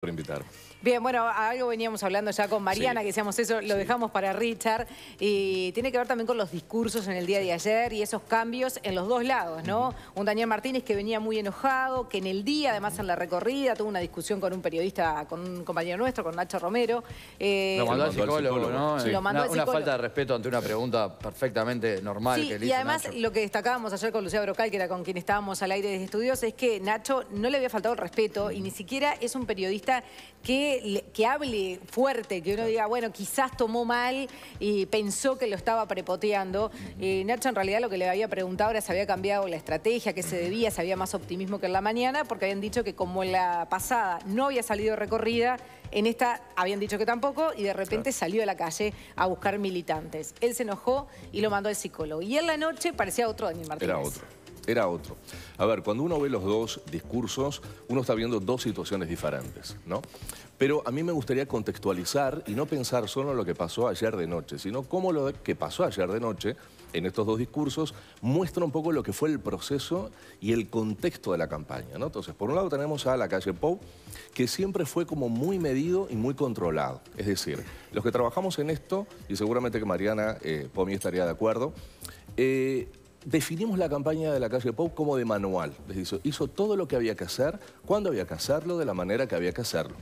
por Bien, bueno, algo veníamos hablando ya con Mariana, que decíamos eso, lo dejamos para Richard, y tiene que ver también con los discursos en el día de ayer y esos cambios en los dos lados, ¿no? Un Daniel Martínez que venía muy enojado, que en el día, además en la recorrida, tuvo una discusión con un periodista, con un compañero nuestro, con Nacho Romero. Eh, lo mandó al psicólogo, ¿no? una, falta de respeto ante una pregunta perfectamente normal que le hizo y además lo que destacábamos ayer con Lucía Brocal, que era con quien estábamos al aire de estudios, es que Nacho no le había faltado el respeto y ni siquiera es un periodista que, hable fuerte, que uno diga, bueno, quizás tomó mal y pensó que lo estaba prepoteando. Y eh, Nacho en realidad lo que le había preguntado era si había cambiado la estrategia, que se debía, si había más optimismo que en la mañana, porque habían dicho que como en la pasada no había salido recorrida, en esta habían dicho que tampoco y de repente salió a la calle a buscar militantes. Él se enojó y lo mandó al psicólogo. Y en la noche parecía otro Daniel Martínez. Era otro era otro. A ver, cuando uno ve los dos discursos, uno está viendo dos situaciones diferentes, ¿no? Pero a mí me gustaría contextualizar y no pensar solo en lo que pasó ayer de noche, sino cómo lo que pasó ayer de noche en estos dos discursos muestra un poco lo que fue el proceso y el contexto de la campaña. ¿no? Entonces, por un lado tenemos a la calle Pou, que siempre fue como muy medido y muy controlado. Es decir, los que trabajamos en esto, y seguramente que Mariana eh, Pomi estaría de acuerdo, eh, definimos la campaña de la calle pop como de manual. Les hizo, todo lo que había que hacer, cuando había que hacerlo, de la manera que había que hacerlo.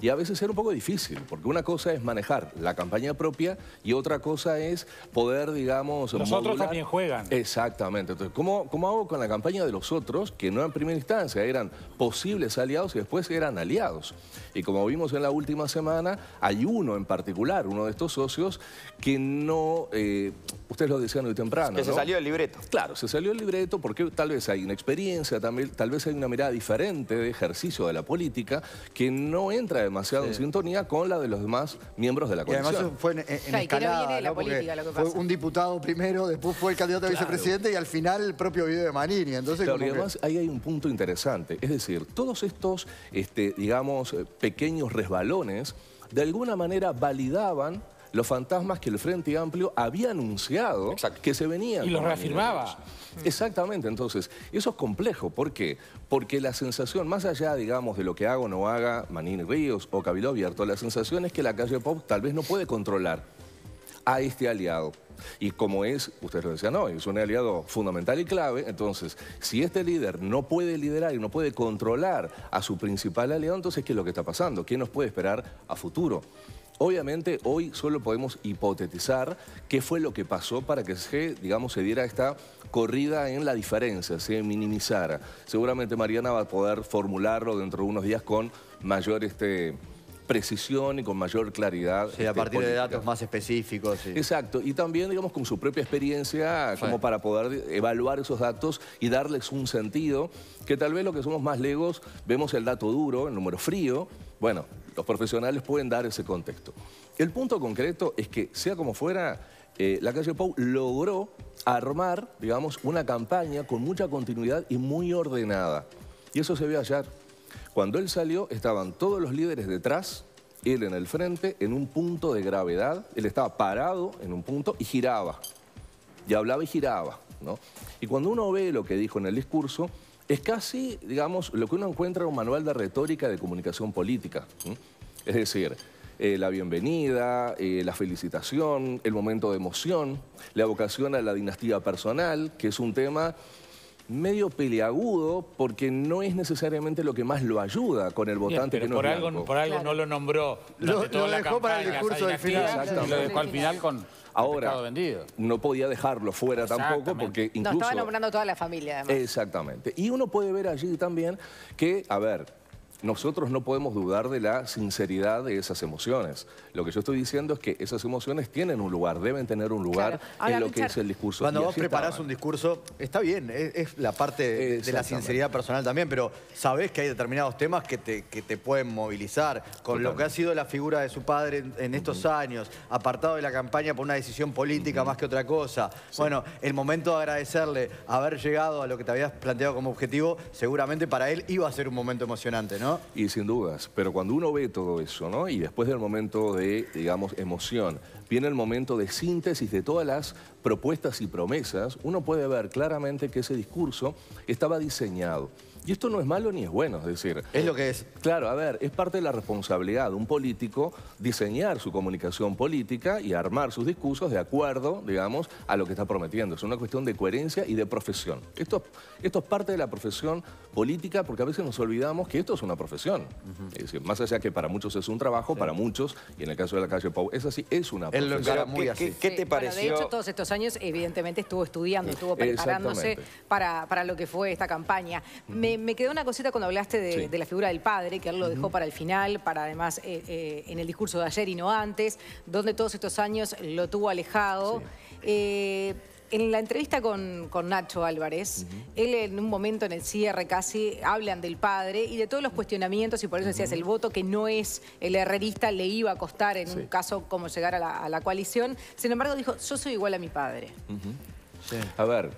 Y a veces era un poco difícil, porque una cosa es manejar la campaña propia y otra cosa es poder, digamos... Los otros también juegan. Exactamente. Entonces, ¿cómo, ¿cómo hago con la campaña de los otros, que no en primera instancia eran posibles aliados y después eran aliados? Y como vimos en la última semana, hay uno en particular, uno de estos socios, que no... Eh, ustedes lo decían hoy temprano, Que se salió del libreto. Claro, se salió el libreto porque tal vez hay una experiencia, tal vez hay una mirada diferente de ejercicio de la política que no entra demasiado en sintonía con la de los demás miembros de la coalición. además fue en, Fue un diputado primero, después fue el candidato a vicepresidente y al final el propio video de Manini. Entonces, claro, y además ahí hay un punto interesante. Es decir, todos estos, este, digamos, eh, pequeños resbalones de alguna manera validaban los fantasmas que el Frente Amplio había anunciado que se venían. Y los reafirmaba. Exactamente, entonces, eso es complejo. ¿Por qué? Porque la sensación, más allá, digamos, de lo que haga o no haga Manín Ríos o Cabildo Abierto, la sensación es que la calle Pop tal vez no puede controlar a este aliado. Y como es, ustedes lo decían hoy, no, es un aliado fundamental y clave, entonces, si este líder no puede liderar y no puede controlar a su principal aliado, entonces, ¿qué es lo que está pasando? ¿Qué nos puede esperar a futuro? Obviamente hoy solo podemos hipotetizar qué fue lo que pasó para que se, digamos, se diera esta corrida en la diferencia, se minimizara. Seguramente Mariana va a poder formularlo dentro de unos días con mayor este, precisión y con mayor claridad. Sí, a este, partir de datos más específicos. Exacto, y también, digamos, con su propia experiencia, como para poder evaluar esos datos y darles un sentido, que tal vez lo que somos más legos, vemos el dato duro, el número frío, bueno, los profesionales pueden dar ese contexto. El punto concreto es que, sea como fuera, eh, la calle Pau logró armar, digamos, una campaña con mucha continuidad y muy ordenada. Y eso se vio ayer. Cuando él salió, estaban todos los líderes detrás, él en el frente, en un punto de gravedad. Él estaba parado en un punto y giraba. Y hablaba y giraba, ¿no? Y cuando uno ve lo que dijo en el discurso, es casi, digamos, lo que uno encuentra en un manual de retórica de comunicación política. Es decir, eh, la bienvenida, eh, la felicitación, el momento de emoción, la vocación a la dinastía personal, que es un tema medio peleagudo porque no es necesariamente lo que más lo ayuda con el votante que no por es algo, Por algo no lo nombró. Lo, dejó para el discurso del final. Y lo dejó al final con Ahora, no podía dejarlo fuera tampoco porque incluso... No, estaba nombrando toda la familia además. Exactamente. Y uno puede ver allí también que, a ver, nosotros no podemos dudar de la sinceridad de esas emociones. Lo que yo estoy diciendo es que esas emociones tienen un lugar, deben tener un lugar en lo que es el discurso. Cuando vos preparás un discurso, está bien, es, la parte de, la sinceridad personal también, pero sabés que hay determinados temas que te, pueden movilizar. Con lo que ha sido la figura de su padre en, estos años, apartado de la campaña por una decisión política más que otra cosa. Bueno, el momento de agradecerle haber llegado a lo que te habías planteado como objetivo, seguramente para él iba a ser un momento emocionante, ¿no? Y sin dudas, pero cuando uno ve todo eso, ¿no? Y después del momento de, digamos, emoción, viene el momento de síntesis de todas las propuestas y promesas, uno puede ver claramente que ese discurso estaba diseñado y esto no es malo ni es bueno, es decir... Es lo que es. Claro, a ver, es parte de la responsabilidad de un político diseñar su comunicación política y armar sus discursos de acuerdo, digamos, a lo que está prometiendo. Es una cuestión de coherencia y de profesión. Esto, esto es parte de la profesión política porque a veces nos olvidamos que esto es una profesión. Es decir, más allá que para muchos es un trabajo, para muchos, y en el caso de la calle Pau, es así, es una profesión. lo muy ¿Qué, así. ¿Qué, te pareció? de hecho, todos estos años, evidentemente, estuvo estudiando, estuvo preparándose para, para lo que fue esta campaña me quedó una cosita cuando hablaste de, la figura del padre, que él lo dejó para el final, para además eh, eh, en el discurso de ayer y no antes, donde todos estos años lo tuvo alejado. Eh, en la entrevista con, Nacho Álvarez, él en un momento en el cierre casi hablan del padre y de todos los cuestionamientos y por eso decías el voto que no es el herrerista le iba a costar en un caso como llegar a la, a la, coalición. Sin embargo dijo, yo soy igual a mi padre. A ver,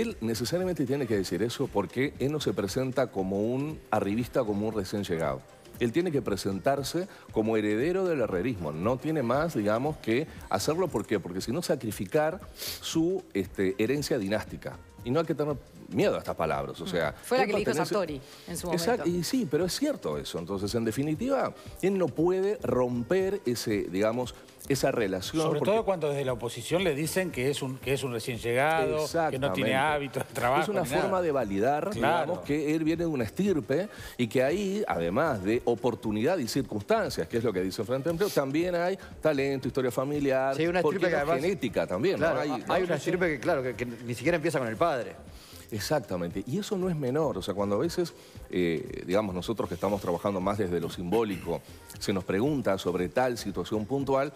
él necesariamente tiene que decir eso porque él no se presenta como un arribista, como un recién llegado. Él tiene que presentarse como heredero del herrerismo. No tiene más, digamos, que hacerlo. ¿Por qué? Porque si no, sacrificar su este, herencia dinástica. Y no hay que tener miedo a estas palabras. O mm. sea, Fue la que le dijo en su momento. y sí, pero es cierto eso. Entonces, en definitiva, él no puede romper ese, digamos, esa relación. Sobre todo cuando desde la oposición le dicen que es un, que es un recién llegado, que no tiene hábitos de Es una forma de validar, digamos, que él viene de una estirpe y que ahí, además de oportunidad y circunstancias, que es lo que dice Frente Empleo, también hay talento, historia familiar, sí, una estirpe genética también. hay, una estirpe que, claro, que ni siquiera empieza con el padre. Exactamente, y eso no es menor, o sea, cuando a veces, eh, digamos, nosotros que estamos trabajando más desde lo simbólico, se nos pregunta sobre tal situación puntual,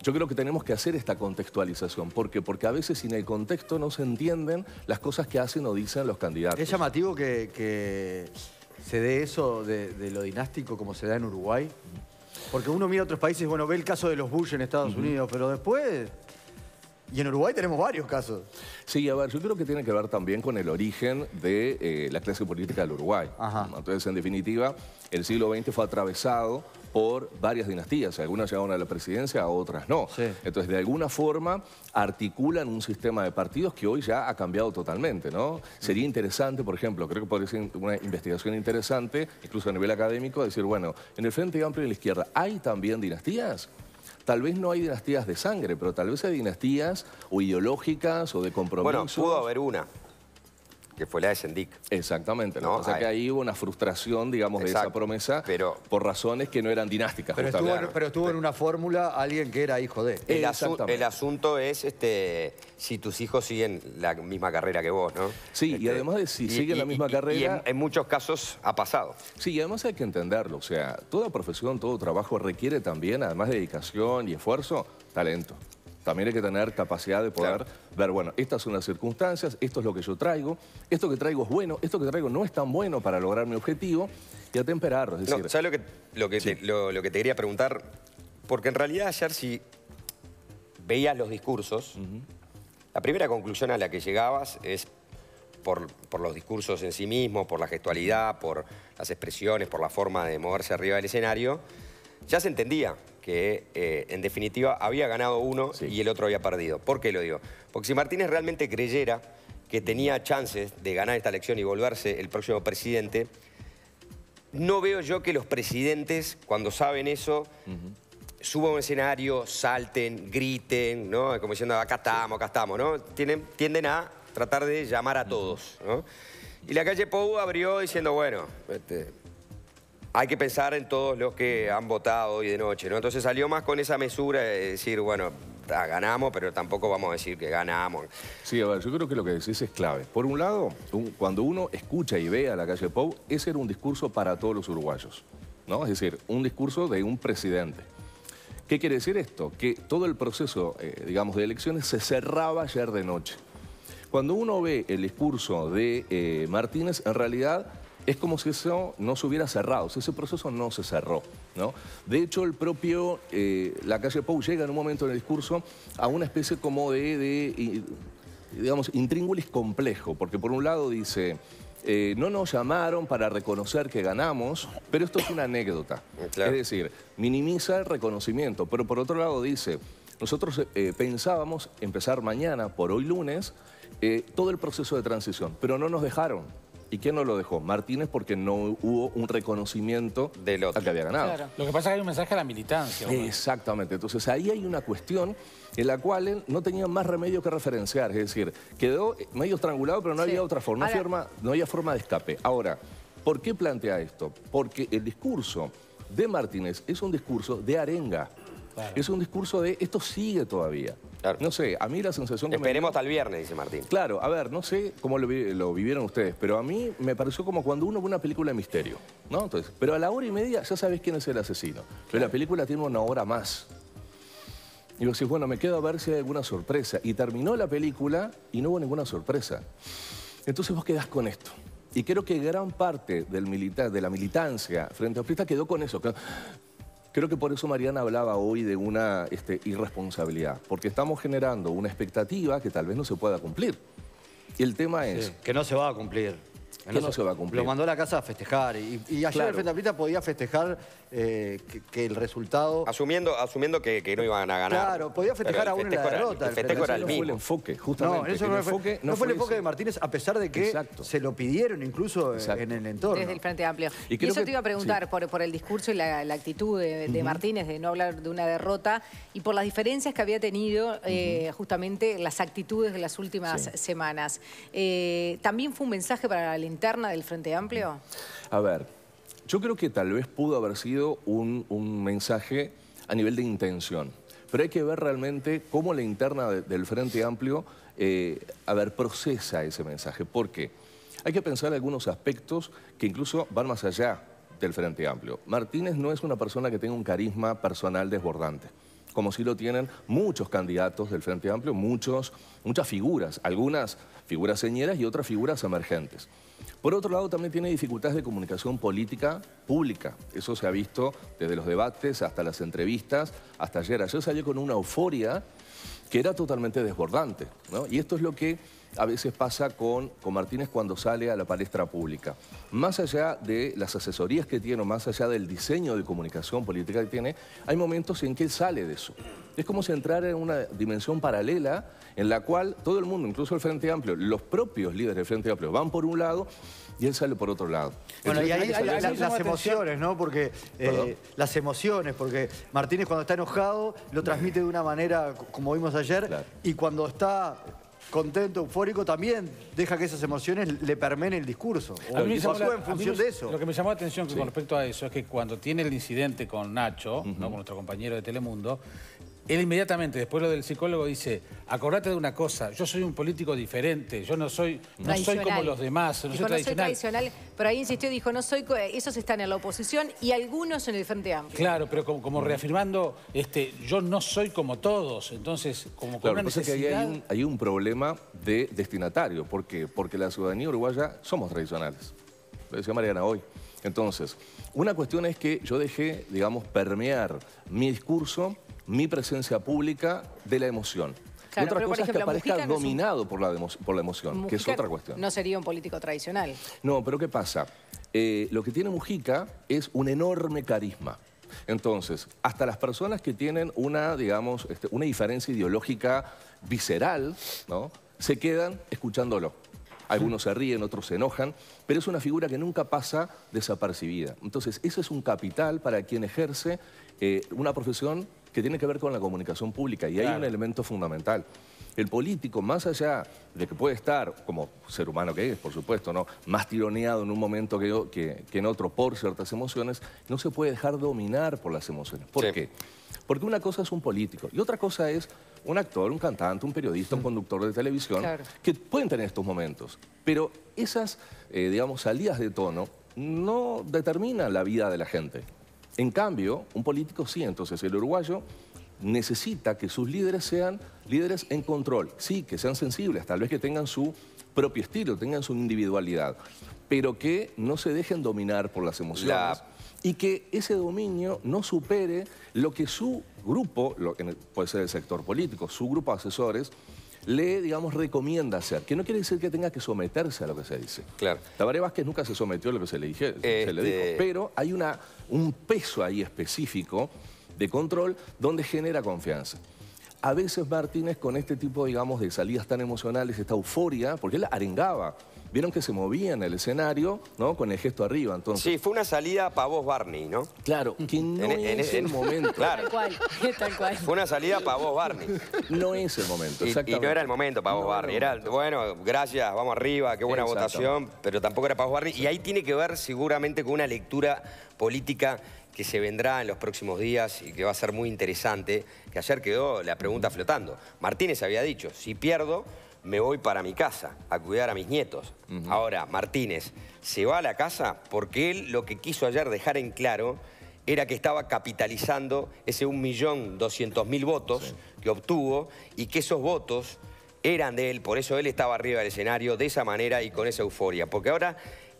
yo creo que tenemos que hacer esta contextualización. ¿Por qué? Porque a veces sin el contexto no se entienden las cosas que hacen o dicen los candidatos. Es llamativo que, se dé eso de, lo dinástico como se da en Uruguay. Porque uno mira otros países, bueno, ve el caso de los Bush en Estados Unidos, pero después y en Uruguay tenemos varios casos. Sí, a ver, yo creo que tiene que ver también con el origen de eh, la clase política del Uruguay. Entonces, en definitiva, el siglo XX fue atravesado por varias dinastías. Algunas llegaron a la presidencia, otras no. Entonces, de alguna forma, articulan un sistema de partidos que hoy ya ha cambiado totalmente, ¿no? Sería interesante, por ejemplo, creo que podría ser una investigación interesante, incluso a nivel académico, decir, bueno, en el Frente Amplio y la izquierda, ¿hay también dinastías? Tal vez no hay dinastías de sangre, pero tal vez hay dinastías o ideológicas o de compromiso. Bueno, pudo haber una que fue la de Sendic. Exactamente. ¿no? sea que ahí hubo una frustración, digamos, de esa promesa por razones que no eran dinásticas. Pero estuvo, en una fórmula alguien que era hijo de... El, el, asunto es este, si tus hijos siguen la misma carrera que vos, ¿no? Sí, y este, además de si siguen la misma carrera... Y en, en, muchos casos ha pasado. Sí, y además hay que entenderlo. O sea, toda profesión, todo trabajo requiere también, además de dedicación y esfuerzo, talento. También hay que tener capacidad de poder ver, bueno, estas son las circunstancias, esto es lo que yo traigo, esto que traigo es bueno, esto que traigo no es tan bueno para lograr mi objetivo y atemperarlo. Es ¿Sabes lo que, lo que, te, quería preguntar? Porque en realidad ayer si veías los discursos, la primera conclusión a la que llegabas es por, por, los discursos en sí mismos, por la gestualidad, por las expresiones, por la forma de moverse arriba del escenario, ya se entendía que eh, en definitiva había ganado uno y el otro había perdido. ¿Por qué lo digo? Porque si Martínez realmente creyera que tenía chances de ganar esta elección y volverse el próximo presidente, no veo yo que los presidentes, cuando saben eso, suban a un escenario, salten, griten, ¿no? Como diciendo, acá estamos, acá estamos, ¿no? tienden a tratar de llamar a todos, ¿no? Y la calle Pou abrió diciendo, bueno, este, hay que pensar en todos los que han votado hoy de noche, ¿no? Entonces salió más con esa mesura de decir, bueno, ganamos, pero tampoco vamos a decir que ganamos. Sí, a ver, yo creo que lo que decís es clave. Por un lado, cuando uno escucha y ve a la calle Pou, ese era un discurso para todos los uruguayos, ¿no? Es decir, un discurso de un presidente. ¿Qué quiere decir esto? Que todo el proceso, eh, digamos, de elecciones se cerraba ayer de noche. Cuando uno ve el discurso de eh, Martínez, en realidad es como si eso no se hubiera cerrado, si ese proceso no se cerró. ¿no? De hecho, el propio eh, La Calle Pou llega en un momento en el discurso a una especie como de, digamos, intríngulis complejo, porque por un lado dice... Eh, no nos llamaron para reconocer que ganamos, pero esto es una anécdota. Eh, es decir, minimiza el reconocimiento, pero por otro lado dice, nosotros pensábamos empezar mañana, por hoy lunes, todo el proceso de transición, pero no nos dejaron. ¿Y quién no lo dejó? Martínez porque no hubo un reconocimiento de lo que había ganado. Lo que pasa es que hay un mensaje a la militancia. Exactamente. Entonces ahí hay una cuestión en la cual no tenía más remedio que referenciar. Es decir, quedó medio estrangulado, pero no había otra forma. No había forma de escape. Ahora, ¿por qué plantea esto? Porque el discurso de Martínez es un discurso de arenga. Es un discurso de esto sigue todavía. No sé, a mí la sensación que Esperemos me... hasta el viernes, dice Martín. Claro, a ver, no sé cómo lo, vivieron ustedes, pero a mí me pareció como cuando uno ve una película de misterio, ¿no? Entonces, pero a la hora y media ya sabes quién es el asesino. Pero la película tiene una hora más. Y vos decís, bueno, me quedo a ver si hay alguna sorpresa. Y terminó la película y no hubo ninguna sorpresa. Entonces vos quedás con esto. Y creo que gran parte del de la militancia frente a Oprista quedó con eso. Creo que por eso Mariana hablaba hoy de una este, irresponsabilidad, porque estamos generando una expectativa que tal vez no se pueda cumplir. Y el tema es... que no se va a cumplir. Lo mandó a la casa a festejar. Y, ayer el Frente Amplista podía festejar eh, que, el resultado... Asumiendo, asumiendo que, no iban a ganar. Claro, podía festejar aún en la derrota. el festejo era el mismo. fue el enfoque, justamente. No, fue, el enfoque de Martínez, a pesar de que se lo pidieron incluso eh, en el entorno. Desde el Frente Amplio. Y, eso te iba a preguntar por, el discurso y la, actitud de, Martínez de no hablar de una derrota y por las diferencias que había tenido eh, justamente las actitudes de las últimas semanas. también fue un mensaje para la interna del Frente Amplio? A ver, yo creo que tal vez pudo haber sido un, mensaje a nivel de intención. Pero hay que ver realmente cómo la interna del Frente Amplio, eh, a ver, procesa ese mensaje. porque Hay que pensar algunos aspectos que incluso van más allá del Frente Amplio. Martínez no es una persona que tenga un carisma personal desbordante como sí lo tienen muchos candidatos del Frente Amplio, muchos, muchas figuras, algunas figuras señeras y otras figuras emergentes. Por otro lado, también tiene dificultades de comunicación política pública. Eso se ha visto desde los debates hasta las entrevistas, hasta ayer. Ayer salió con una euforia que era totalmente desbordante. ¿no? Y esto es lo que a veces pasa con, con, Martínez cuando sale a la palestra pública. Más allá de las asesorías que tiene, o más allá del diseño de comunicación política que tiene, hay momentos en que él sale de eso. Es como si entrara en una dimensión paralela en la cual todo el mundo, incluso el Frente Amplio, los propios líderes del Frente Amplio van por un lado y él sale por otro lado. Bueno, y ahí, hay, las emociones, ¿no? Porque eh, las emociones, porque Martínez cuando está enojado lo transmite de una manera, como vimos ayer. Y cuando está contento, eufórico, también deja que esas emociones le permeen el discurso. O en función de eso. Lo que me llamó la atención con respecto a eso es que cuando tiene el incidente con Nacho, con nuestro compañero de Telemundo, él inmediatamente, después lo del psicólogo, dice, acordate de una cosa, yo soy un político diferente, yo no soy, no soy como los demás, no, soy, tradicional. soy tradicional. Pero ahí insistió, dijo, no soy, esos están en la oposición y algunos en el Frente Amplio. Claro, pero como, reafirmando, este, yo no soy como todos, entonces, como con Que hay, un, hay un problema de destinatario, ¿por qué? Porque la ciudadanía uruguaya somos tradicionales, lo decía Mariana hoy. Entonces, una cuestión es que yo dejé, digamos, permear mi discurso mi presencia pública de la emoción. otra cosa es que aparezca dominado por, la por la emoción, que es otra cuestión. No sería un político tradicional. No, pero ¿qué pasa? Eh, lo que tiene Mujica es un enorme carisma. Entonces, hasta las personas que tienen una, digamos, este, una diferencia ideológica visceral, ¿no? se quedan escuchándolo. Algunos se ríen, otros se enojan, pero es una figura que nunca pasa desapercibida. Entonces, ese es un capital para quien ejerce eh, una profesión que tiene que ver con la comunicación pública y hay un elemento fundamental. El político, más allá de que puede estar, como ser humano que es, por supuesto, ¿no? más tironeado en un momento que, en otro por ciertas emociones, no se puede dejar dominar por las emociones. ¿Por qué? Porque una cosa es un político y otra cosa es un actor, un cantante, un periodista, un mm. conductor de televisión, que pueden tener estos momentos. Pero esas, eh, digamos, salidas de tono no determinan la vida de la gente. En cambio, un político sí, entonces el uruguayo necesita que sus líderes sean líderes en control, sí, que sean sensibles, tal vez que tengan su propio estilo, tengan su individualidad, pero que no se dejen dominar por las emociones. Y que ese dominio no supere lo que su grupo, lo, puede ser el sector político, su grupo de asesores, le, digamos, recomienda hacer, que no quiere decir que tenga que someterse a lo que se dice. Claro. Tabaré Vázquez nunca se sometió a lo que se le, este dijo, pero hay una, un peso ahí específico de control donde genera confianza a veces Martínez con este tipo, digamos, de salidas tan emocionales, esta euforia, porque él arengaba. Vieron que se movía en el escenario, ¿no? Con el gesto arriba, Sí, fue una salida para vos, Barney, ¿no? Claro, no e-, en, es el momento. Claro. Tal Fue una salida para vos, Barney. No es el momento, exactamente. Y, no era el momento para vos, Barney. era, bueno, gracias, vamos arriba, qué buena votación, pero tampoco era para vos, Barney. Y ahí tiene que ver seguramente con una lectura política que se vendrá en los próximos días y que va a ser muy interesante, que ayer quedó la pregunta flotando. Martínez había dicho, si pierdo, me voy para mi casa a cuidar a mis nietos. Ahora, Martínez se va a la casa porque él lo que quiso ayer dejar en claro era que estaba capitalizando ese 1.200.000 votos que obtuvo y que esos votos eran de él, por eso él estaba arriba del escenario de esa manera y con esa euforia. Porque ahora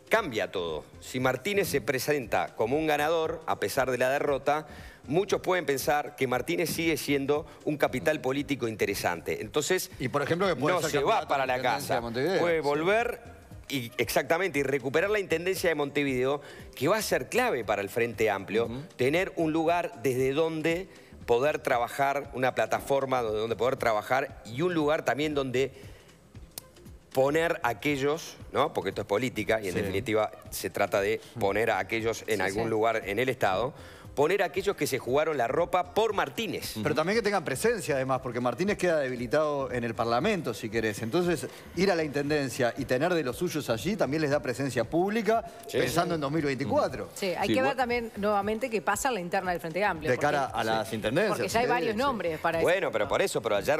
cambia todo. Si Martínez se presenta como un ganador, a pesar de la derrota, muchos pueden pensar que Martínez sigue siendo un capital político interesante. Entonces, y por ejemplo, no se va para la casa. Puede volver y, exactamente, y recuperar la Intendencia de Montevideo, que va a ser clave para el Frente Amplio, tener un lugar desde donde poder trabajar, una plataforma donde poder trabajar y un lugar también donde poner a aquellos, ¿no? porque esto es política y en definitiva se trata de poner a aquellos en algún lugar en el Estado, poner a aquellos que se jugaron la ropa por Martínez. Pero también que tengan presencia, además, porque Martínez queda debilitado en el Parlamento, si querés. Entonces, ir a la Intendencia y tener de los suyos allí también les da presencia pública, pensando en 2024. Sí, hay que ver también nuevamente qué pasa en la interna del Frente Amplio. De cara a las Intendencias. Porque ya hay varios nombres para eso. Bueno, pero por eso, pero ayer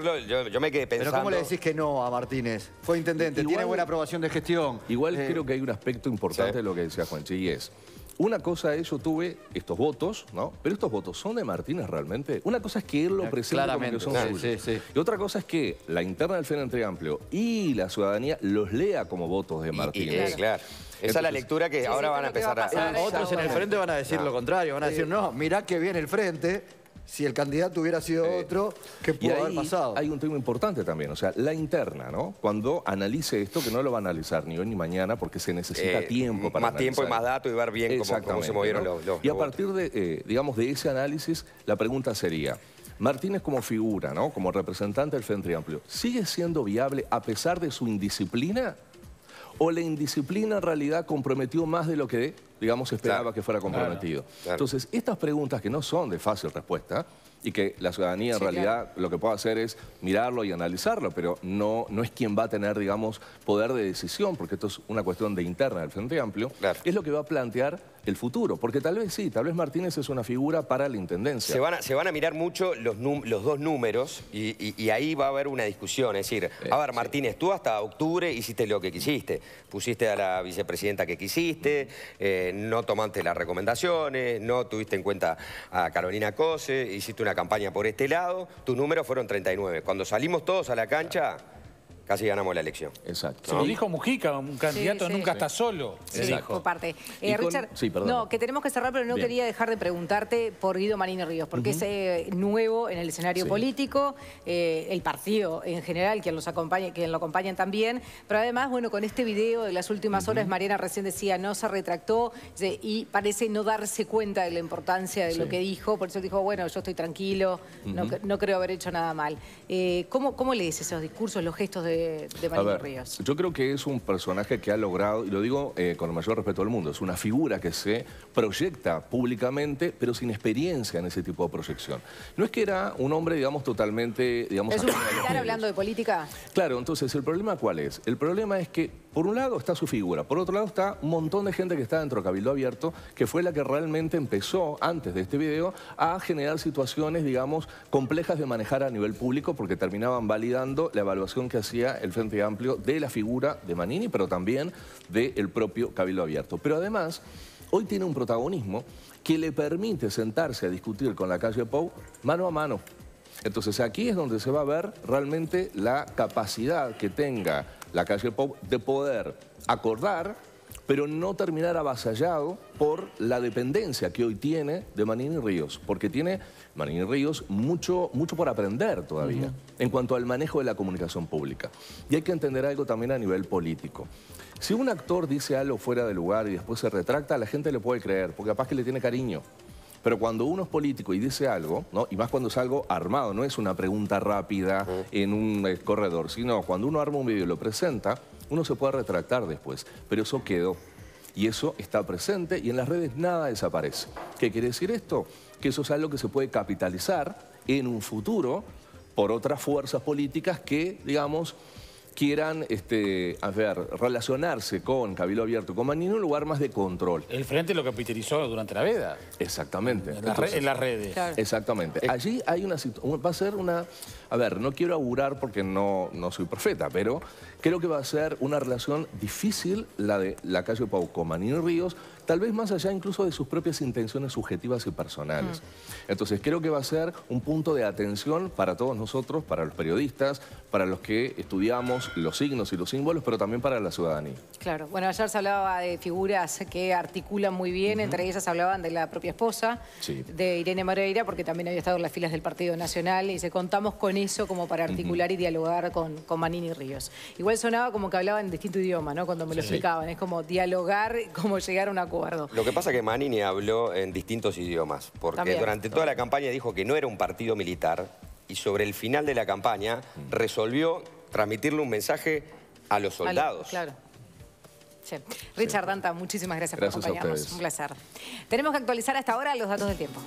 yo, me quedé pensando... Pero ¿cómo le decís que no a Martínez? Fue Intendente, tiene buena aprobación de gestión. Igual eh, creo que hay un aspecto importante de lo que decía Juanchi y es... Una cosa es, yo tuve estos votos, ¿no? Pero estos votos son de Martínez realmente. Una cosa es que él lo presenta como que son suyos. Y otra cosa es que la interna del Frente Amplio y la ciudadanía los lea como votos de Martínez. Y, eh, claro. Esa es la lectura que ahora van a empezar a, Otros en el frente van a decir lo contrario, van a decir, no, mirá que viene el frente, si el candidato hubiera sido eh, otro, ¿qué pudo haber pasado? Hay un tema importante también, o sea, la interna, ¿no? Cuando analice esto, que no lo va a analizar ni hoy ni mañana porque se necesita eh, tiempo para Más tiempo y más datos y ver bien cómo, se movieron los, Y a partir de, eh, digamos, de ese análisis, la pregunta sería... Martínez como figura, ¿no? Como representante del Frente Amplio, ¿sigue siendo viable a pesar de su indisciplina? o la indisciplina en realidad comprometió más de lo que, digamos, esperaba que fuera comprometido. Entonces, estas preguntas que no son de fácil respuesta, y que la ciudadanía en realidad lo que puede hacer es mirarlo y analizarlo, pero no, no es quien va a tener, digamos, poder de decisión, porque esto es una cuestión de interna del Frente Amplio, es lo que va a plantear el futuro, porque tal vez sí, tal vez Martínez es una figura para la Intendencia. Se van a, se van a mirar mucho los, los dos números y, ahí va a haber una discusión, es decir, eh, a ver, Martínez, tú hasta octubre hiciste lo que quisiste, pusiste a la vicepresidenta que quisiste, eh, no tomaste las recomendaciones, no tuviste en cuenta a Carolina Cose, hiciste una una campaña por este lado, tus números fueron 39. Cuando salimos todos a la cancha casi ganamos la elección. Exacto. Se lo dijo Mujica, un candidato nunca está solo. Sí, dijo. Parte. Eh, Richard, no, que tenemos que cerrar, pero no quería dejar de preguntarte por Guido Marino Ríos, porque es eh, nuevo en el escenario político, eh, el partido en general, quien, los acompaña, lo acompañan también, pero además, bueno, con este video de las últimas horas, Mariana recién decía, no se retractó y parece no darse cuenta de la importancia de lo que dijo, por eso dijo, bueno, yo estoy tranquilo, no, creo haber hecho nada mal. ¿cómo, ¿Cómo lees esos discursos, los gestos de de, Yo creo que es un personaje que ha logrado, y lo digo eh, con el mayor respeto del mundo, es una figura que se proyecta públicamente, pero sin experiencia en ese tipo de proyección. No es que era un hombre, digamos, totalmente... Digamos, ¿Es un militar hablando de política? Claro, entonces, ¿el problema cuál es? El problema es que, por un lado, está su figura, por otro lado, está un montón de gente que está dentro de Cabildo Abierto, que fue la que realmente empezó, antes de este video, a generar situaciones, digamos, complejas de manejar a nivel público, porque terminaban validando la evaluación que hacía el Frente Amplio de la figura de Manini, pero también del propio Cabildo Abierto. Pero además, hoy tiene un protagonismo que le permite sentarse a discutir con la calle Pou mano a mano. Entonces aquí es donde se va a ver realmente la capacidad que tenga la calle Pou de poder acordar pero no terminar avasallado por la dependencia que hoy tiene de Manini Ríos, porque tiene Manini Ríos mucho, mucho por aprender todavía en cuanto al manejo de la comunicación pública. Y hay que entender algo también a nivel político. Si un actor dice algo fuera de lugar y después se retracta, la gente le puede creer, porque capaz que le tiene cariño. Pero cuando uno es político y dice algo, ¿no? y más cuando es algo armado, no es una pregunta rápida en un eh, corredor, sino cuando uno arma un video y lo presenta, uno se puede retractar después, pero eso quedó. Y eso está presente y en las redes nada desaparece. ¿Qué quiere decir esto? Que eso es algo que se puede capitalizar en un futuro por otras fuerzas políticas que, digamos, quieran, este, a ver, relacionarse con Cabildo Abierto, con Manino, un lugar más de control. El frente lo capitalizó durante la veda. Exactamente. En, las redes. Exactamente. Eh. Allí hay una situación, va a ser una, a ver, no quiero augurar porque no, no soy profeta, pero creo que va a ser una relación difícil la de la calle Pau con Manino Ríos, tal vez más allá incluso de sus propias intenciones subjetivas y personales. Entonces creo que va a ser un punto de atención para todos nosotros, para los periodistas, para los que estudiamos los signos y los símbolos, pero también para la ciudadanía. Claro, bueno, ayer se hablaba de figuras que articulan muy bien, entre ellas hablaban de la propia esposa, de Irene Moreira, porque también había estado en las filas del Partido Nacional, y se contamos con eso como para articular y dialogar con, con Manini Ríos. Igual sonaba como que hablaban en distinto idioma, ¿no? Cuando me lo explicaban, es como dialogar, como llegar a un acuerdo. Lo que pasa es que Manini habló en distintos idiomas, porque durante toda la campaña dijo que no era un partido militar y sobre el final de la campaña mm. resolvió transmitirle un mensaje a los soldados. claro. Richard Danta, muchísimas gracias, gracias por acompañarnos. un placer. Tenemos que actualizar hasta ahora los datos del tiempo.